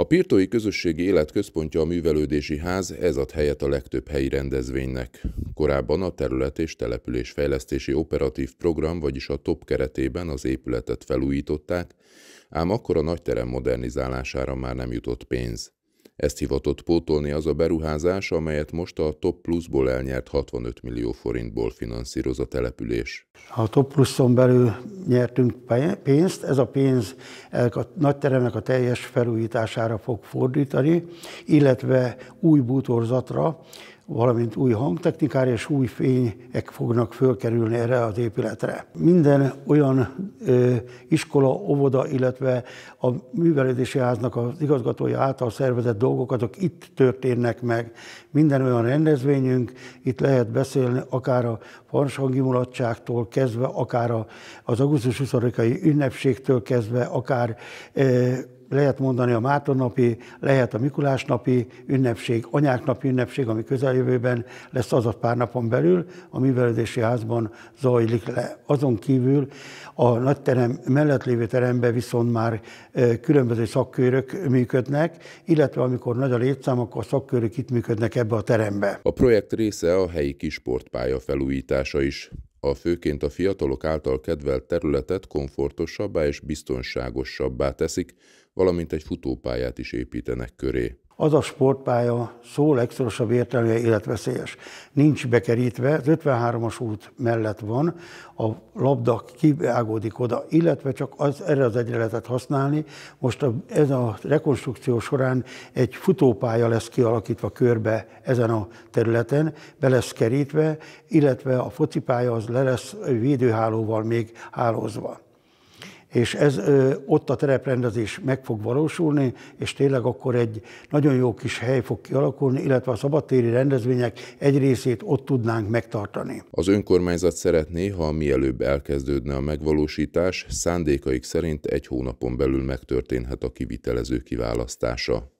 A Pirtói Közösségi Élet Központja a Művelődési Ház, ez ad helyet a legtöbb helyi rendezvénynek. Korábban a Terület és Településfejlesztési Operatív Program, vagyis a TOP keretében az épületet felújították, ám akkor a nagyterem modernizálására már nem jutott pénz. Ezt hivatott pótolni az a beruházás, amelyet most a Top Plusból elnyert 65 millió forintból finanszíroz a település. A Top Pluszon belül nyertünk pénzt, ez a pénz a teremnek a teljes felújítására fog fordítani, illetve új bútorzatra, valamint új hangtechnikára és új fények fognak fölkerülni erre az épületre. Minden olyan ö, iskola, óvoda, illetve a művelődési háznak az igazgatója által szervezett dolgok, azok itt történnek meg. Minden olyan rendezvényünk, itt lehet beszélni akár a farsangi mulatságtól kezdve, akár az augusztus 20-ai ünnepségtől kezdve, akár ö, lehet mondani a napi, lehet a Mikulásnapi ünnepség, napi ünnepség, ami közeljövőben lesz az a pár napon belül, a művelődési házban zajlik le. Azon kívül a terem mellett lévő teremben viszont már különböző szakkörök működnek, illetve amikor nagy a létszám, akkor a szakkörök itt működnek ebbe a terembe. A projekt része a helyi kisportpálya felújítása is a főként a fiatalok által kedvelt területet komfortosabbá és biztonságosabbá teszik, valamint egy futópályát is építenek köré az a sportpálya szó legszorosabb értelműen életveszélyes. Nincs bekerítve, az 53-as út mellett van, a labda kivágódik oda, illetve csak az, erre az egyre lehetett használni. Most a, ez a rekonstrukció során egy futópálya lesz kialakítva körbe ezen a területen, be lesz kerítve, illetve a focipálya az le lesz védőhálóval még hálózva és ez ö, ott a tereprendezés meg fog valósulni, és tényleg akkor egy nagyon jó kis hely fog kialakulni, illetve a szabadtéri rendezvények egy részét ott tudnánk megtartani. Az önkormányzat szeretné, ha mielőbb elkezdődne a megvalósítás, szándékaik szerint egy hónapon belül megtörténhet a kivitelező kiválasztása.